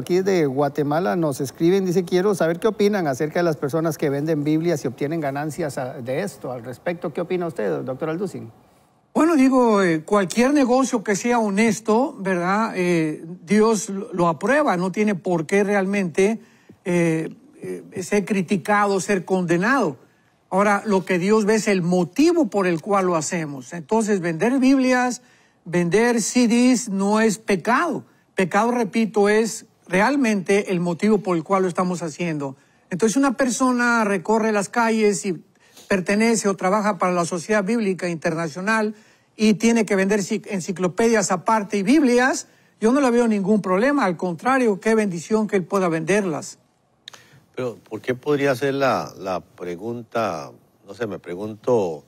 Aquí de Guatemala nos escriben, dice, quiero saber qué opinan acerca de las personas que venden Biblias y obtienen ganancias de esto. Al respecto, ¿qué opina usted, doctor Alducin? Bueno, digo, eh, cualquier negocio que sea honesto, ¿verdad? Eh, Dios lo aprueba, no tiene por qué realmente eh, ser criticado, ser condenado. Ahora, lo que Dios ve es el motivo por el cual lo hacemos. Entonces, vender Biblias, vender CDs no es pecado. Pecado, repito, es realmente el motivo por el cual lo estamos haciendo. Entonces una persona recorre las calles y pertenece o trabaja para la Sociedad Bíblica Internacional y tiene que vender enciclopedias aparte y Biblias, yo no le veo ningún problema, al contrario, qué bendición que él pueda venderlas. Pero, ¿por qué podría ser la, la pregunta? No sé, me pregunto,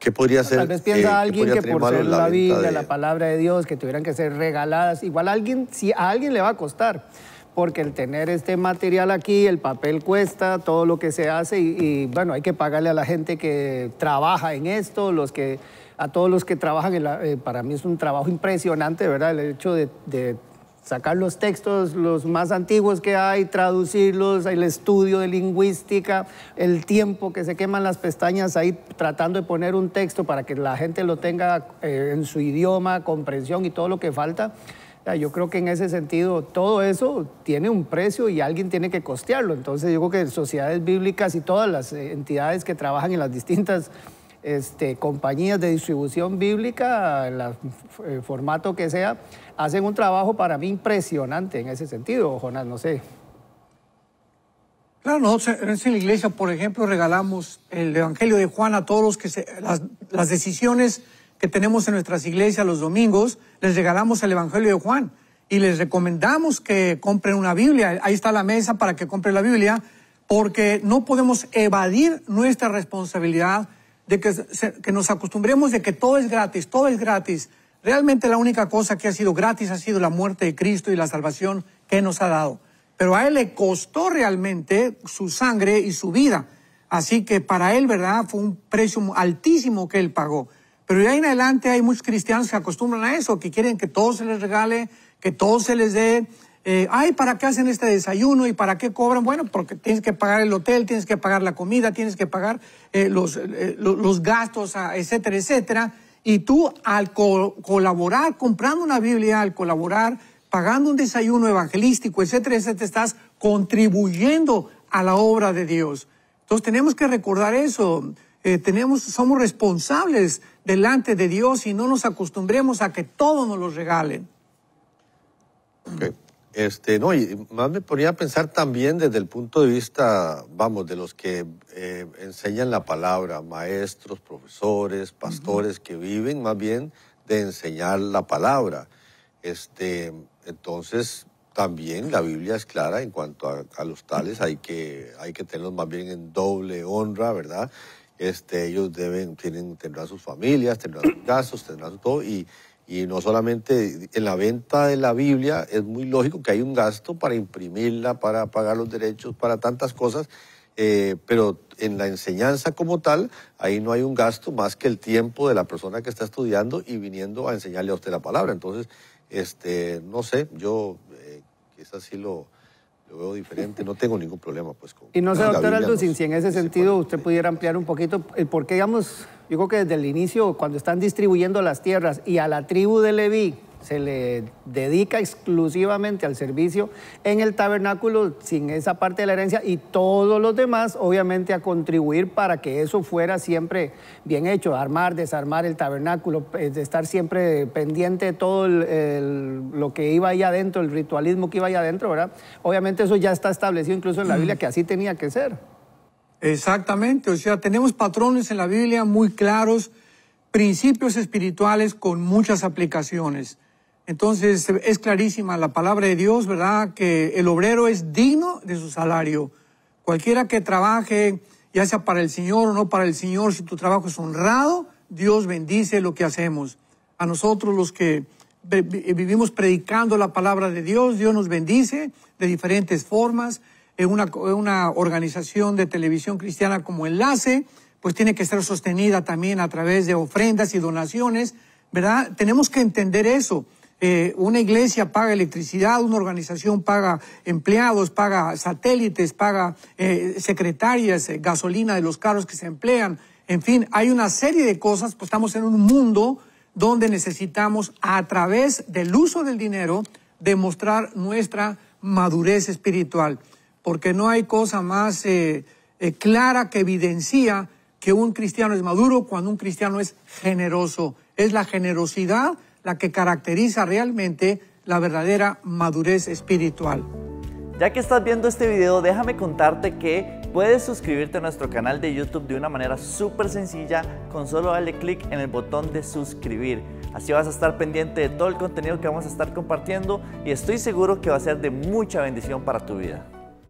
¿Qué podría ser? Tal vez piensa eh, alguien que por ser la, Biblia, la palabra de Dios, que tuvieran que ser regaladas. Igual a alguien, si a alguien le va a costar, porque el tener este material aquí, el papel cuesta, todo lo que se hace y, bueno, hay que pagarle a la gente que trabaja en esto, los que a todos los que trabajan, en la, eh, para mí es un trabajo impresionante, ¿verdad? El hecho de sacar los textos, los más antiguos que hay, traducirlos, el estudio de lingüística, el tiempo que se queman las pestañas ahí tratando de poner un texto para que la gente lo tenga eh, en su idioma, comprensión y todo lo que falta. Yo creo que en ese sentido todo eso tiene un precio y alguien tiene que costearlo. Entonces yo creo que sociedades bíblicas y todas las eh, entidades que trabajan en las distintas este, compañías de distribución bíblica, en el eh, formato que sea, hacen un trabajo para mí impresionante en ese sentido, Jonás, no sé. Claro, nosotros en la iglesia, por ejemplo, regalamos el Evangelio de Juan a todos los que las, las decisiones que tenemos en nuestras iglesias los domingos, les regalamos el Evangelio de Juan y les recomendamos que compren una Biblia. Ahí está la mesa para que compren la Biblia, porque no podemos evadir nuestra responsabilidad de que, nos acostumbremos de que todo es gratis, todo es gratis. Realmente la única cosa que ha sido gratis ha sido la muerte de Cristo y la salvación que nos ha dado. Pero a Él le costó realmente su sangre y su vida. Así que para Él, ¿verdad? Fue un precio altísimo que Él pagó. Pero ya en adelante hay muchos cristianos que acostumbran a eso, que quieren que todo se les regale, que todo se les dé, eh, ay, ¿para qué hacen este desayuno y para qué cobran? Bueno, porque tienes que pagar el hotel, tienes que pagar la comida, tienes que pagar eh, los, eh, los, gastos, ah, etcétera, etcétera. Y tú al colaborar, comprando una Biblia, al colaborar, pagando un desayuno evangelístico, etcétera, etcétera, estás contribuyendo a la obra de Dios. Entonces tenemos que recordar eso. tenemos, somos responsables delante de Dios y no nos acostumbremos a que todos nos lo regalen. Este, no, y más me ponía a pensar también desde el punto de vista, vamos, de los que eh, enseñan la palabra, maestros, profesores, pastores, que viven más bien de enseñar la palabra. Este, entonces, también la Biblia es clara en cuanto a, a, los tales, hay que, hay que tenerlos más bien en doble honra, ¿verdad? Este, ellos deben, tienen, tendrán sus familias, tendrán sus casos, tendrán todo, y, y no solamente en la venta de la Biblia, es muy lógico que hay un gasto para imprimirla, para pagar los derechos, para tantas cosas, eh, pero en la enseñanza como tal, ahí no hay un gasto más que el tiempo de la persona que está estudiando y viniendo a enseñarle a usted la palabra. Entonces, este, no sé, yo eh, quizás sí lo, veo diferente, no tengo ningún problema pues con... Y no sé, doctor Aldo, si en ese sentido usted pudiera ampliar un poquito el por qué, digamos, yo creo que desde el inicio, cuando están distribuyendo las tierras y a la tribu de Leví se le dedica exclusivamente al servicio en el tabernáculo sin esa parte de la herencia y todos los demás obviamente a contribuir para que eso fuera siempre bien hecho, armar, desarmar el tabernáculo, estar siempre pendiente de todo lo que iba ahí adentro, el ritualismo que iba ahí adentro, ¿verdad? Obviamente eso ya está establecido incluso en la Biblia que así tenía que ser. Exactamente, o sea, tenemos patrones en la Biblia muy claros, principios espirituales con muchas aplicaciones. Entonces, es clarísima la palabra de Dios, ¿verdad? Que el obrero es digno de su salario. Cualquiera que trabaje, ya sea para el Señor o no para el Señor, si tu trabajo es honrado, Dios bendice lo que hacemos. A nosotros los que vivimos predicando la palabra de Dios, Dios nos bendice de diferentes formas una, organización de televisión cristiana como Enlace, pues tiene que ser sostenida también a través de ofrendas y donaciones, ¿verdad? Tenemos que entender eso. Eh, una iglesia paga electricidad, una organización paga empleados, paga satélites, paga eh, secretarias, eh, gasolina de los carros que se emplean, en fin, hay una serie de cosas, pues estamos en un mundo donde necesitamos a través del uso del dinero demostrar nuestra madurez espiritual porque no hay cosa más eh, eh, clara que evidencia que un cristiano es maduro cuando un cristiano es generoso. Es la generosidad la que caracteriza realmente la verdadera madurez espiritual. Ya que estás viendo este video, déjame contarte que puedes suscribirte a nuestro canal de YouTube de una manera súper sencilla con solo darle clic en el botón de suscribir. Así vas a estar pendiente de todo el contenido que vamos a estar compartiendo y estoy seguro que va a ser de mucha bendición para tu vida.